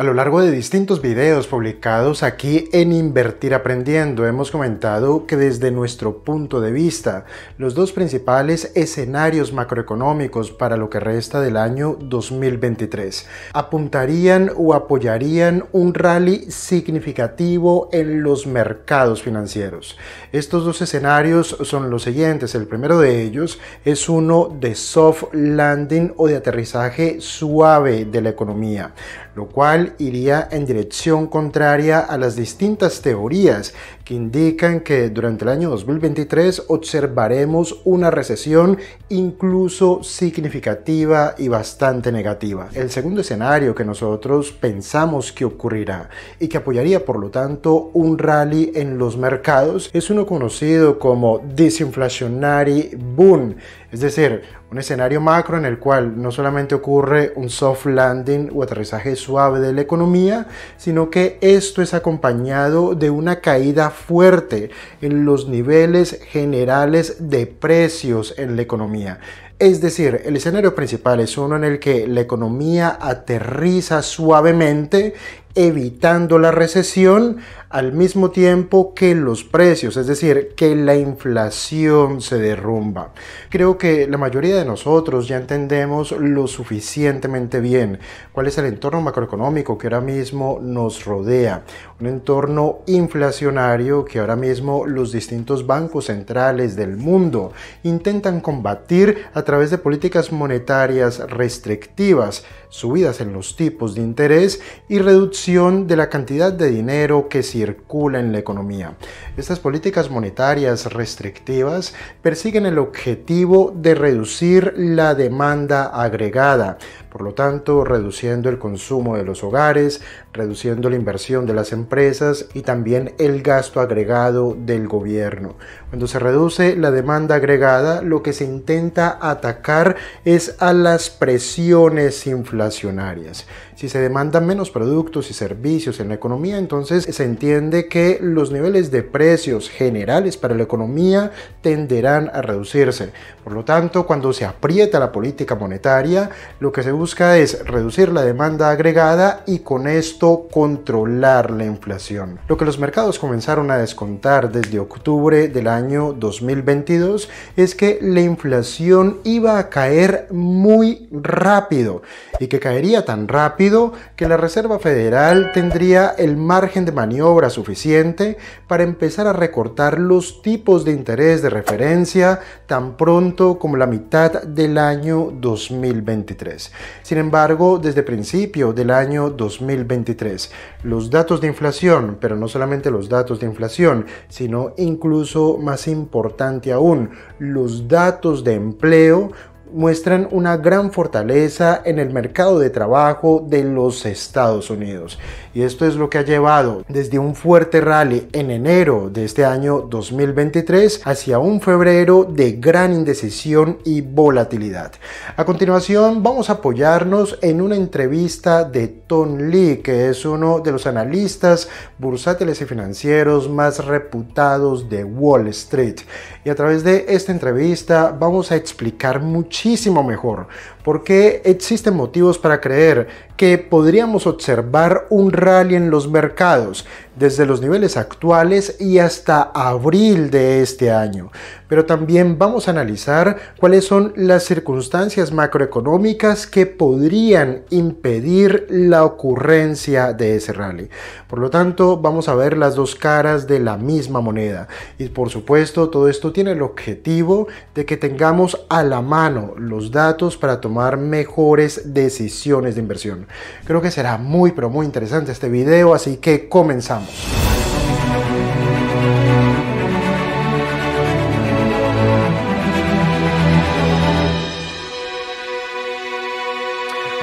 A lo largo de distintos videos publicados aquí en Invertir Aprendiendo hemos comentado que desde nuestro punto de vista los dos principales escenarios macroeconómicos para lo que resta del año 2023 apuntarían o apoyarían un rally significativo en los mercados financieros. Estos dos escenarios son los siguientes. El primero de ellos es uno de soft landing o de aterrizaje suave de la economía lo cual iría en dirección contraria a las distintas teorías que indican que durante el año 2023 observaremos una recesión incluso significativa y bastante negativa. El segundo escenario que nosotros pensamos que ocurrirá y que apoyaría por lo tanto un rally en los mercados es uno conocido como disinflacionary boom, es decir, un escenario macro en el cual no solamente ocurre un soft landing o aterrizaje suave de la economía, sino que esto es acompañado de una caída fuerte en los niveles generales de precios en la economía. Es decir, el escenario principal es uno en el que la economía aterriza suavemente evitando la recesión al mismo tiempo que los precios, es decir, que la inflación se derrumba. Creo que la mayoría de nosotros ya entendemos lo suficientemente bien cuál es el entorno macroeconómico que ahora mismo nos rodea, un entorno inflacionario que ahora mismo los distintos bancos centrales del mundo intentan combatir a través de políticas monetarias restrictivas, subidas en los tipos de interés y reducción de la cantidad de dinero que circula en la economía. Estas políticas monetarias restrictivas persiguen el objetivo de reducir la demanda agregada, por lo tanto, reduciendo el consumo de los hogares, reduciendo la inversión de las empresas y también el gasto agregado del gobierno. Cuando se reduce la demanda agregada, lo que se intenta atacar es a las presiones inflacionarias. Si se demandan menos productos y servicios en la economía, entonces se entiende que los niveles de precios generales para la economía tenderán a reducirse. Por lo tanto, cuando se aprieta la política monetaria, lo que se busca es reducir la demanda agregada y con esto controlar la inflación. Lo que los mercados comenzaron a descontar desde octubre del año 2022 es que la inflación iba a caer muy rápido y que caería tan rápido que la Reserva Federal tendría el margen de maniobra suficiente para empezar a recortar los tipos de interés de referencia tan pronto como la mitad del año 2023. Sin embargo, desde principio del año 2023, los datos de inflación, pero no solamente los datos de inflación, sino incluso más importante aún, los datos de empleo muestran una gran fortaleza en el mercado de trabajo de los Estados Unidos. Y esto es lo que ha llevado desde un fuerte rally en enero de este año 2023 hacia un febrero de gran indecisión y volatilidad. A continuación vamos a apoyarnos en una entrevista de Tom Lee, que es uno de los analistas bursátiles y financieros más reputados de Wall Street. Y a través de esta entrevista vamos a explicar mucho muchísimo mejor, porque existen motivos para creer que podríamos observar un rally en los mercados, desde los niveles actuales y hasta abril de este año. Pero también vamos a analizar cuáles son las circunstancias macroeconómicas que podrían impedir la ocurrencia de ese rally. Por lo tanto, vamos a ver las dos caras de la misma moneda. Y por supuesto, todo esto tiene el objetivo de que tengamos a la mano los datos para tomar mejores decisiones de inversión. Creo que será muy pero muy interesante este video, así que comenzamos. now.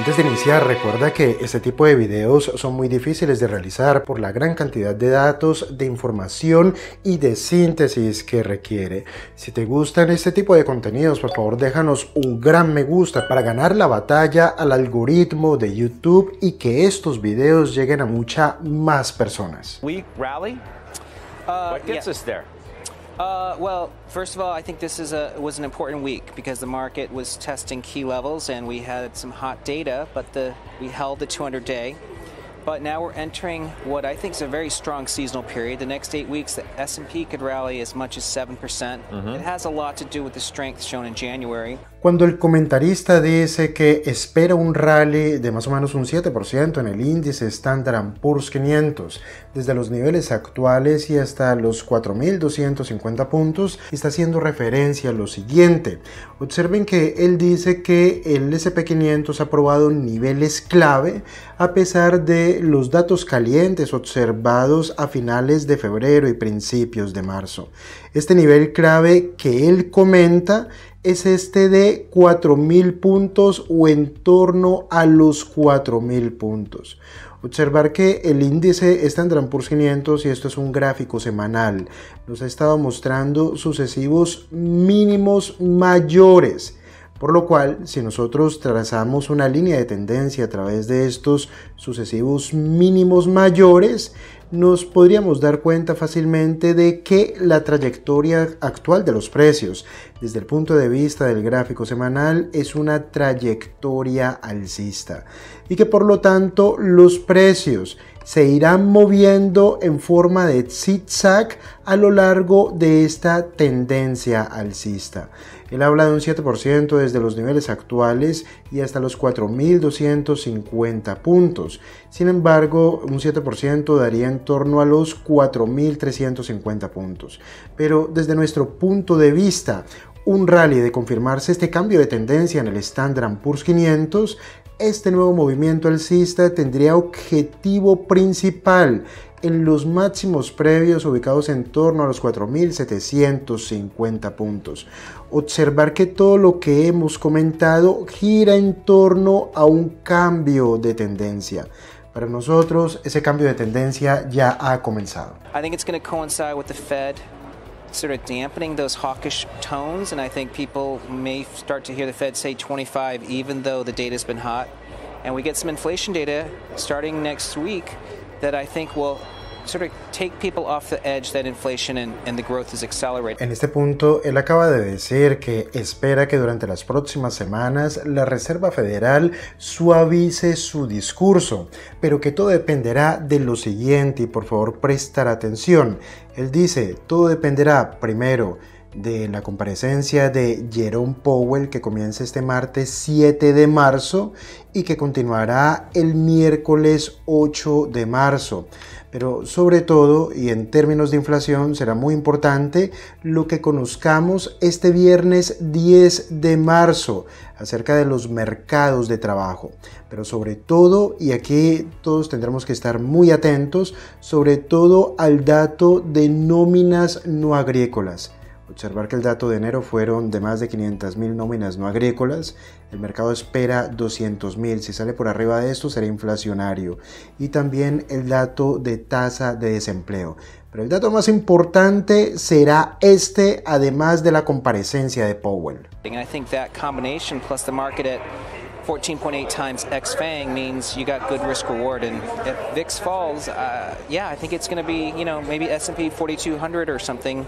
Antes de iniciar, recuerda que este tipo de videos son muy difíciles de realizar por la gran cantidad de datos, de información y de síntesis que requiere. Si te gustan este tipo de contenidos, por favor déjanos un gran me gusta para ganar la batalla al algoritmo de YouTube y que estos videos lleguen a mucha más personas. Uh, Uh, well, first of all, I think this is a was an important week because the market was testing key levels and we had some hot data, but the we held the 200-day. But now we're entering what I think is a very strong seasonal period. The next eight weeks, the S&P could rally as much as 7%. Mm -hmm. It has a lot to do with the strength shown in January. Cuando el comentarista dice que espera un rally de más o menos un 7% en el índice Standard Poor's 500, desde los niveles actuales y hasta los 4.250 puntos, está haciendo referencia a lo siguiente. Observen que él dice que el SP500 ha probado niveles clave a pesar de los datos calientes observados a finales de febrero y principios de marzo. Este nivel clave que él comenta es este de 4.000 puntos o en torno a los 4.000 puntos. Observar que el índice tendrán por 500, y esto es un gráfico semanal, nos ha estado mostrando sucesivos mínimos mayores. Por lo cual, si nosotros trazamos una línea de tendencia a través de estos sucesivos mínimos mayores, nos podríamos dar cuenta fácilmente de que la trayectoria actual de los precios desde el punto de vista del gráfico semanal es una trayectoria alcista y que por lo tanto los precios se irán moviendo en forma de zigzag a lo largo de esta tendencia alcista. Él habla de un 7% desde los niveles actuales y hasta los 4.250 puntos. Sin embargo, un 7% daría en torno a los 4.350 puntos. Pero desde nuestro punto de vista, un rally de confirmarse este cambio de tendencia en el Standard Poor's 500, este nuevo movimiento alcista tendría objetivo principal en los máximos previos ubicados en torno a los 4.750 puntos. Observar que todo lo que hemos comentado gira en torno a un cambio de tendencia. Para nosotros ese cambio de tendencia ya ha comenzado. I think it's going to coincide with the Fed sort of dampening those hawkish tones and I think people may start to hear the Fed say 25 even though the has been hot and we get some inflation data starting next week that En este punto, él acaba de decir que espera que durante las próximas semanas la Reserva Federal suavice su discurso, pero que todo dependerá de lo siguiente y por favor prestar atención. Él dice, todo dependerá primero de la comparecencia de Jerome Powell que comienza este martes 7 de marzo y que continuará el miércoles 8 de marzo. Pero sobre todo y en términos de inflación será muy importante lo que conozcamos este viernes 10 de marzo acerca de los mercados de trabajo. Pero sobre todo, y aquí todos tendremos que estar muy atentos, sobre todo al dato de nóminas no agrícolas Observar que el dato de enero fueron de más de 500.000 nóminas no agrícolas, el mercado espera 200.000, si sale por arriba de esto será inflacionario, y también el dato de tasa de desempleo. Pero el dato más importante será este, además de la comparecencia de Powell. 14.8 times X means you got good risk reward. And VIX falls, uh, yeah, I think S&P 4200 or something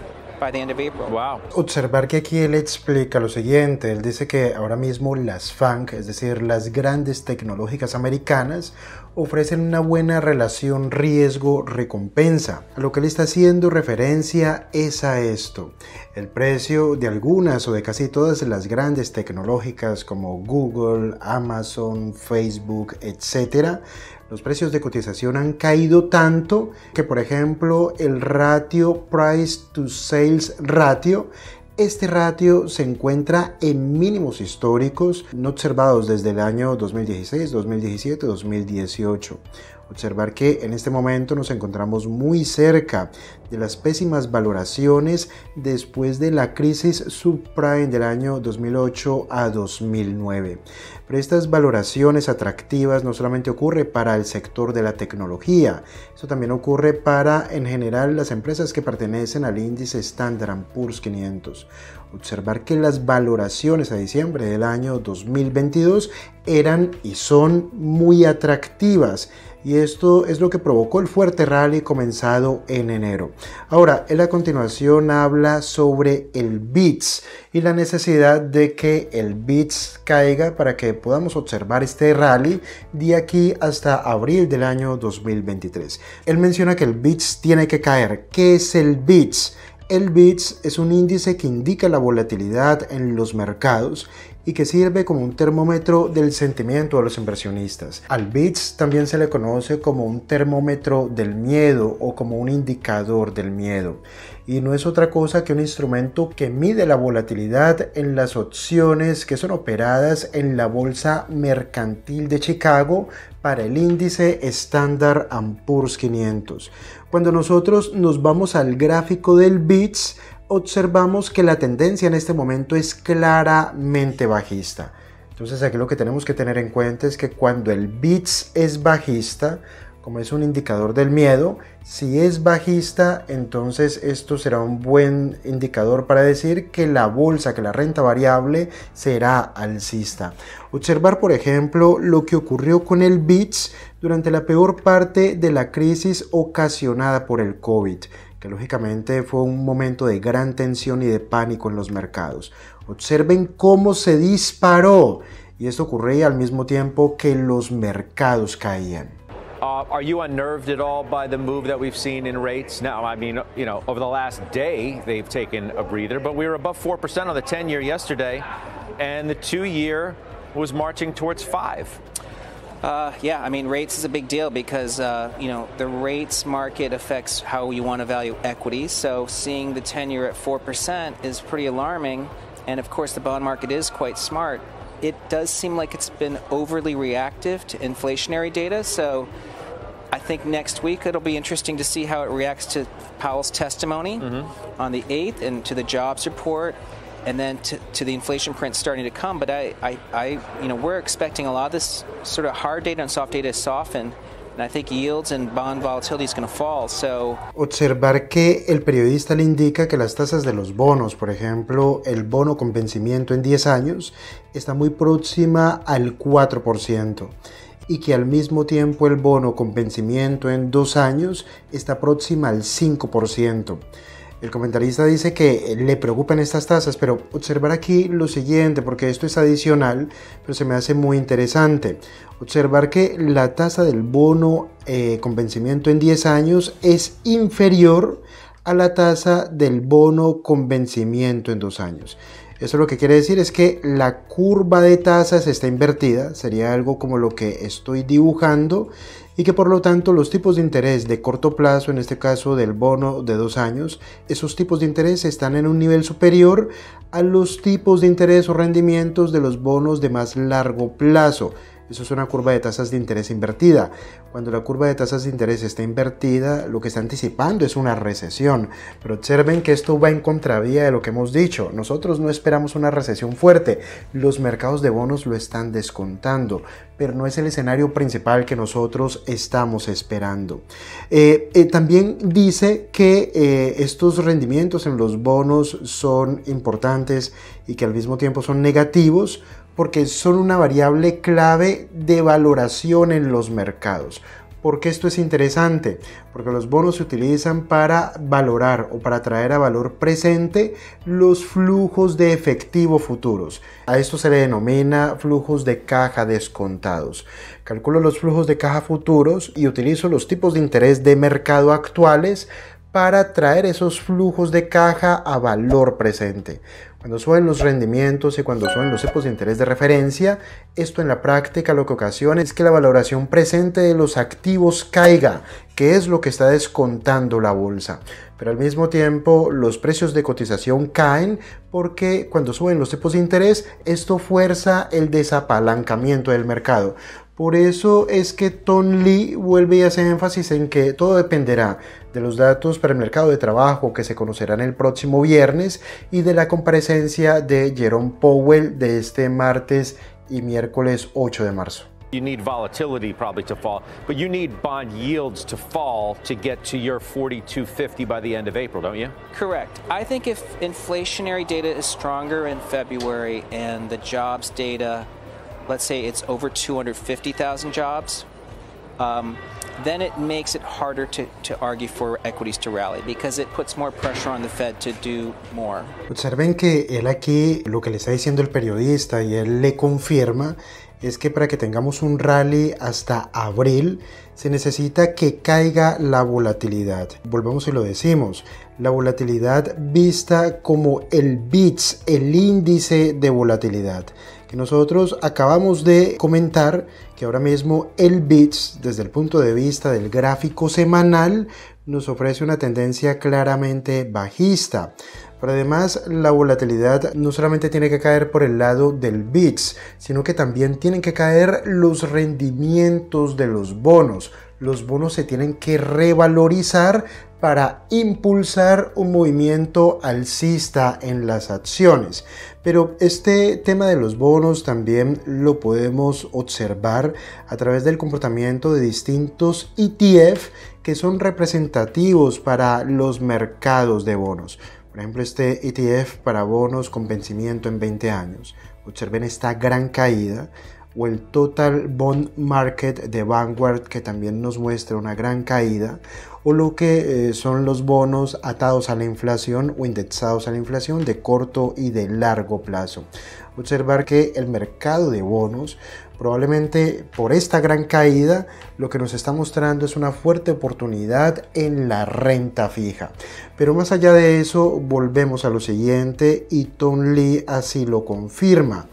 Observar que aquí él explica lo siguiente, él dice que ahora mismo las FANC, es decir, las grandes tecnológicas americanas, ofrecen una buena relación riesgo-recompensa. A lo que él está haciendo referencia es a esto. El precio de algunas o de casi todas las grandes tecnológicas como Google, Amazon, Facebook, etcétera los precios de cotización han caído tanto que, por ejemplo, el ratio price to sales ratio este ratio se encuentra en mínimos históricos no observados desde el año 2016, 2017, 2018. Observar que en este momento nos encontramos muy cerca de las pésimas valoraciones después de la crisis subprime del año 2008 a 2009. Pero estas valoraciones atractivas no solamente ocurre para el sector de la tecnología, eso también ocurre para en general las empresas que pertenecen al índice Standard Poor's 500 observar que las valoraciones a diciembre del año 2022 eran y son muy atractivas y esto es lo que provocó el fuerte rally comenzado en enero. Ahora, él a continuación habla sobre el BITS y la necesidad de que el BITS caiga para que podamos observar este rally de aquí hasta abril del año 2023. Él menciona que el BITS tiene que caer. ¿Qué es el BITS? El BITS es un índice que indica la volatilidad en los mercados y que sirve como un termómetro del sentimiento de los inversionistas. Al BITS también se le conoce como un termómetro del miedo o como un indicador del miedo y no es otra cosa que un instrumento que mide la volatilidad en las opciones que son operadas en la Bolsa Mercantil de Chicago para el índice estándar Poor's 500. Cuando nosotros nos vamos al gráfico del BITS, observamos que la tendencia en este momento es claramente bajista. Entonces aquí lo que tenemos que tener en cuenta es que cuando el BITS es bajista, como es un indicador del miedo. Si es bajista, entonces esto será un buen indicador para decir que la bolsa, que la renta variable será alcista. Observar, por ejemplo, lo que ocurrió con el BITS durante la peor parte de la crisis ocasionada por el COVID que lógicamente fue un momento de gran tensión y de pánico en los mercados. Observen cómo se disparó y esto ocurría al mismo tiempo que los mercados caían. Uh, are you unnerved at all by the move that we've seen in rates? Now, I mean, you know, over the last day, they've taken a breather, but we were above 4% on the 10 year yesterday, and the two year was marching towards 5. Uh, yeah, I mean, rates is a big deal because, uh, you know, the rates market affects how you want to value equities. So seeing the 10 year at 4% is pretty alarming. And of course, the bond market is quite smart it does seem like it's been overly reactive to inflationary data. So I think next week it'll be interesting to see how it reacts to Powell's testimony mm-hmm. on the 8th and to the jobs report and then to, to, the inflation print starting to come. But I, I, I, you know, we're expecting a lot of this sort of hard data and soft data to soften Observar que el periodista le indica que las tasas de los bonos, por ejemplo, el bono con vencimiento en 10 años, está muy próxima al 4% y que al mismo tiempo el bono con vencimiento en 2 años está próxima al 5%. El comentarista dice que eh, le preocupan estas tasas, pero observar aquí lo siguiente, porque esto es adicional, pero se me hace muy interesante. Observar que la tasa del bono eh, con vencimiento en 10 años es inferior a la tasa del bono con vencimiento en 2 años. eso lo que quiere decir es que la curva de tasas está invertida, sería algo como lo que estoy dibujando y que por lo tanto los tipos de interés de corto plazo, en este caso del bono de dos años, esos tipos de interés están en un nivel superior a los tipos de interés o rendimientos de los bonos de más largo plazo. Eso es una curva de tasas de interés invertida. Cuando la curva de tasas de interés está invertida, lo que está anticipando es una recesión. Pero observen que esto va en contravía de lo que hemos dicho. Nosotros no esperamos una recesión fuerte. Los mercados de bonos lo están descontando, pero no es el escenario principal que nosotros estamos esperando. Eh, eh, también dice que eh, estos rendimientos en los bonos son importantes y que al mismo tiempo son negativos porque son una variable clave de valoración en los mercados. ¿Por qué esto es interesante? Porque los bonos se utilizan para valorar o para traer a valor presente los flujos de efectivo futuros. A esto se le denomina flujos de caja descontados. Calculo los flujos de caja futuros y utilizo los tipos de interés de mercado actuales para traer esos flujos de caja a valor presente. Cuando suben los rendimientos y cuando suben los tipos de interés de referencia, esto en la práctica lo que ocasiona es que la valoración presente de los activos caiga, que es lo que está descontando la bolsa. Pero al mismo tiempo los precios de cotización caen porque cuando suben los tipos de interés, esto fuerza el desapalancamiento del mercado. Por eso es que Tom Lee vuelve y hace énfasis en que todo dependerá de los datos para el mercado de trabajo que se conocerán el próximo viernes y de la comparecencia de Jerome Powell de este martes y miércoles 8 de marzo. You need volatility probably to fall, but you need bond yields to fall to get to your 4250 by the end of April, don't you? Correct. I think if inflationary data is stronger in February and the jobs data let's say it's over 250,000 jobs, um, then it makes it harder to, to argue for equities to rally because it puts more pressure on the Fed to do more. Observen que él aquí lo que le está diciendo el periodista y él le confirma es que para que tengamos un rally hasta abril se necesita que caiga la volatilidad. Volvamos y lo decimos, la volatilidad vista como el BITS, el índice de volatilidad nosotros acabamos de comentar que ahora mismo el BITS, desde el punto de vista del gráfico semanal, nos ofrece una tendencia claramente bajista. Pero además la volatilidad no solamente tiene que caer por el lado del BITS, sino que también tienen que caer los rendimientos de los bonos. Los bonos se tienen que revalorizar para impulsar un movimiento alcista en las acciones. Pero este tema de los bonos también lo podemos observar a través del comportamiento de distintos ETF que son representativos para los mercados de bonos. Por ejemplo, este ETF para bonos con vencimiento en 20 años. Observen esta gran caída o el total bond market de Vanguard que también nos muestra una gran caída o lo que eh, son los bonos atados a la inflación o indexados a la inflación de corto y de largo plazo. Observar que el mercado de bonos probablemente por esta gran caída lo que nos está mostrando es una fuerte oportunidad en la renta fija. Pero más allá de eso volvemos a lo siguiente y Tom Lee así lo confirma.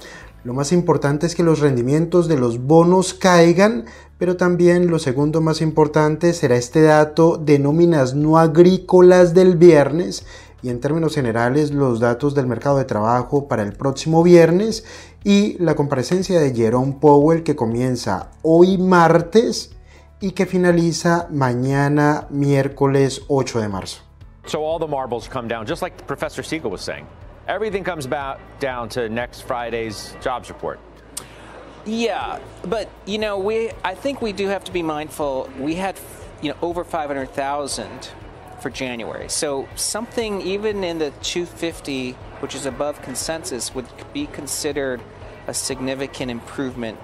Lo más importante es que los rendimientos de los bonos caigan, pero también lo segundo más importante será este dato de nóminas no agrícolas del viernes y en términos generales los datos del mercado de trabajo para el próximo viernes y la comparecencia de Jerome Powell que comienza hoy martes y que finaliza mañana miércoles 8 de marzo. So all the marbles come down, just like Professor Siegel was saying. Everything comes about down to next Friday's jobs report. Yeah, but you know, we I think we do have to be mindful. We had you know over 500,000 for January. So something even in the 250, which is above consensus, would be considered significant growing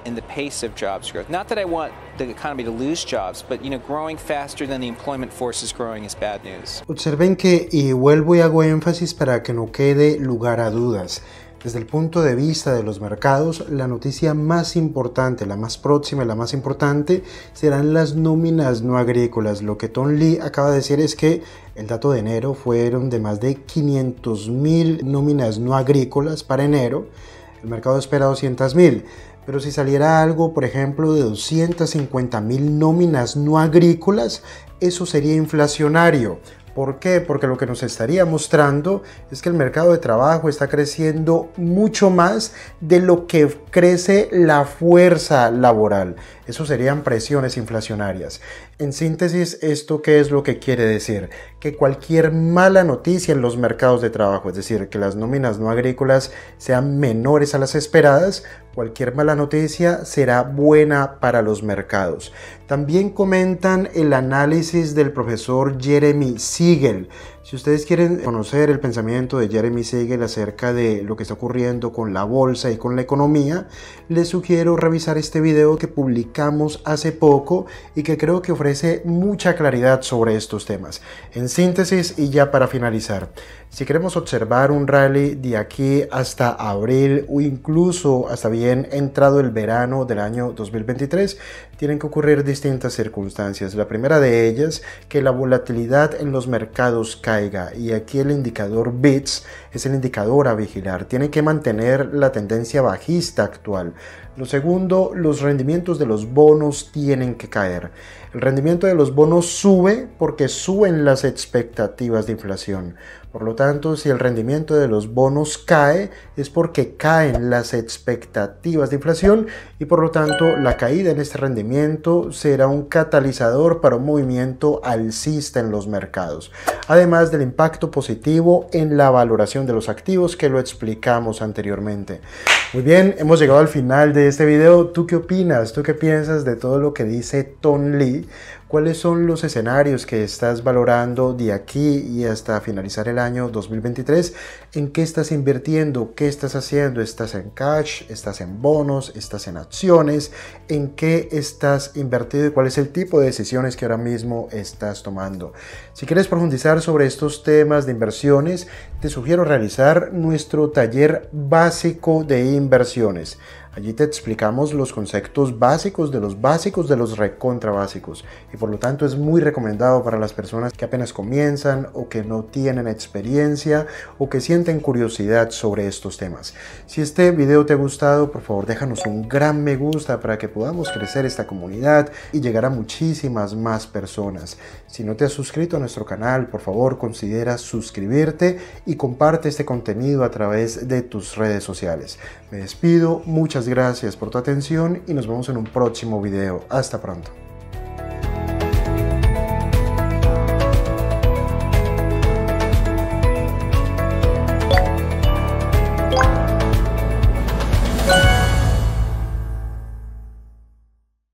Observen que y vuelvo y hago énfasis para que no quede lugar a dudas. Desde el punto de vista de los mercados, la noticia más importante, la más próxima, la más importante, serán las nóminas no agrícolas. Lo que Tom Lee acaba de decir es que el dato de enero fueron de más de 500 mil nóminas no agrícolas para enero el mercado espera 200 mil, Pero si saliera algo, por ejemplo, de 250 mil nóminas no agrícolas, eso sería inflacionario. ¿Por qué? Porque lo que nos estaría mostrando es que el mercado de trabajo está creciendo mucho más de lo que crece la fuerza laboral. Eso serían presiones inflacionarias. En síntesis, ¿esto qué es lo que quiere decir? Que cualquier mala noticia en los mercados de trabajo, es decir, que las nóminas no agrícolas sean menores a las esperadas, cualquier mala noticia será buena para los mercados. También comentan el análisis del profesor Jeremy Siegel, si ustedes quieren conocer el pensamiento de Jeremy Siegel acerca de lo que está ocurriendo con la bolsa y con la economía, les sugiero revisar este video que publicamos hace poco y que creo que ofrece mucha claridad sobre estos temas. En síntesis y ya para finalizar, si queremos observar un rally de aquí hasta abril o incluso hasta bien entrado el verano del año 2023, tienen que ocurrir distintas circunstancias. La primera de ellas, que la volatilidad en los mercados caiga y aquí el indicador BITS es el indicador a vigilar. Tiene que mantener la tendencia bajista actual. Lo segundo, los rendimientos de los bonos tienen que caer. El rendimiento de los bonos sube porque suben las expectativas de inflación. Por lo tanto, si el rendimiento de los bonos cae, es porque caen las expectativas de inflación y por lo tanto la caída en este rendimiento será un catalizador para un movimiento alcista en los mercados, además del impacto positivo en la valoración de los activos que lo explicamos anteriormente. Muy bien, hemos llegado al final de este video. ¿Tú qué opinas? ¿Tú qué piensas de todo lo que dice Ton Lee? ¿Cuáles son los escenarios que estás valorando de aquí y hasta finalizar el año 2023? ¿En qué estás invirtiendo? ¿Qué estás haciendo? ¿Estás en cash? ¿Estás en bonos? ¿Estás en acciones? ¿En qué estás invertido y cuál es el tipo de decisiones que ahora mismo estás tomando? Si quieres profundizar sobre estos temas de inversiones, te sugiero realizar nuestro taller básico de inversiones. Allí te explicamos los conceptos básicos de los básicos de los básicos y por lo tanto es muy recomendado para las personas que apenas comienzan o que no tienen experiencia o que sienten curiosidad sobre estos temas. Si este video te ha gustado, por favor déjanos un gran me gusta para que podamos crecer esta comunidad y llegar a muchísimas más personas. Si no te has suscrito a nuestro canal, por favor considera suscribirte y comparte este contenido a través de tus redes sociales. Me despido, muchas gracias por tu atención y nos vemos en un próximo video. Hasta pronto.